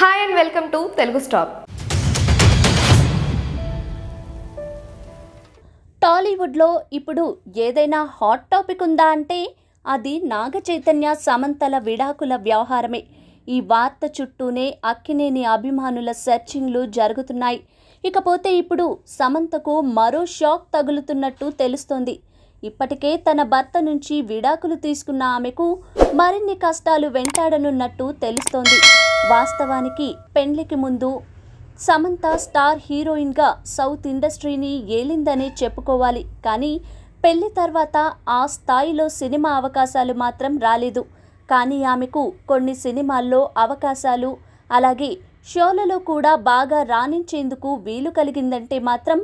hi and welcome to Telugu stop టాలీవుడ్లో ఇప్పుడు ఏదైనా హాట్ టాపిక్ ఉందా అంటే అది నాగ చైతన్య సమంతల విడాకుల వ్యవహారమే ఈ వార్త చుట్టూనే అక్కినేని అభిమానుల సెర్చింగ్లు జరుగుతున్నాయి ఇకపోతే ఇప్పుడు సమంతకు మరో షాక్ తగులుతున్నట్టు తెలుస్తోంది ఇప్పటికే తన భర్త నుంచి విడాకులు తీసుకున్న ఆమెకు మరిన్ని కష్టాలు వెంటాడనున్నట్టు తెలుస్తోంది వాస్తవానికి పెండ్లికి ముందు సమంత స్టార్ హీరోయిన్గా సౌత్ ఇండస్ట్రీని ఏలిందనే చెప్పుకోవాలి కానీ పెళ్లి తర్వాత ఆ స్థాయిలో సినిమా అవకాశాలు మాత్రం రాలేదు కానీ ఆమెకు కొన్ని సినిమాల్లో అవకాశాలు అలాగే షోలలో కూడా బాగా రాణించేందుకు వీలు కలిగిందంటే మాత్రం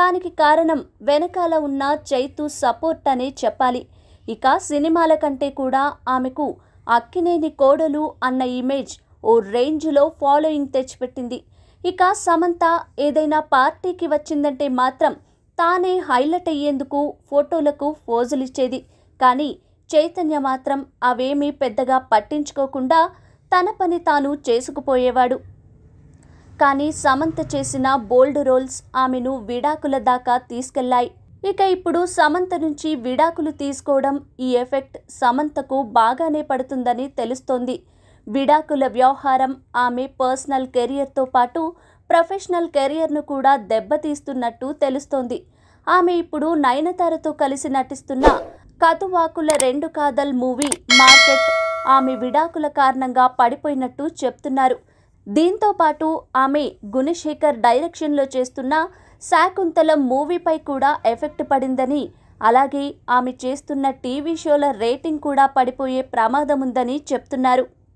దానికి కారణం వెనకాల ఉన్న చైతు సపోర్ట్ అనే చెప్పాలి ఇక సినిమాల కంటే కూడా ఆమెకు అక్కినేని కోడలు అన్న ఇమేజ్ ఓ రేంజ్లో ఫాలోయింగ్ తెచ్చిపెట్టింది ఇక సమంత ఏదైనా పార్టీకి వచ్చిందంటే మాత్రం తానే హైలైట్ అయ్యేందుకు ఫోటోలకు ఫోజులిచ్చేది కానీ చైతన్య మాత్రం అవేమీ పెద్దగా పట్టించుకోకుండా తన పని తాను చేసుకుపోయేవాడు కానీ సమంత చేసిన బోల్డ్ రోల్స్ ఆమెను విడాకుల దాకా తీసుకెళ్లాయి ఇక ఇప్పుడు సమంత నుంచి విడాకులు తీసుకోవడం ఈ ఎఫెక్ట్ సమంతకు బాగానే పడుతుందని తెలుస్తోంది విడాకుల వ్యవహారం ఆమె పర్సనల్ కెరియర్తో పాటు ప్రొఫెషనల్ కెరియర్ను కూడా దెబ్బతీస్తున్నట్టు తెలుస్తోంది ఆమె ఇప్పుడు నయనతారతో కలిసి నటిస్తున్న కథువాకుల రెండు కాదల్ మూవీ మార్కెట్ ఆమె విడాకుల కారణంగా పడిపోయినట్టు చెప్తున్నారు దీంతో పాటు ఆమె గుణశేఖర్ డైరెక్షన్లో చేస్తున్న శాకుంతలం మూవీపై కూడా ఎఫెక్ట్ పడిందని అలాగే ఆమె చేస్తున్న టీవీ షోల రేటింగ్ కూడా పడిపోయే ప్రమాదం ఉందని చెప్తున్నారు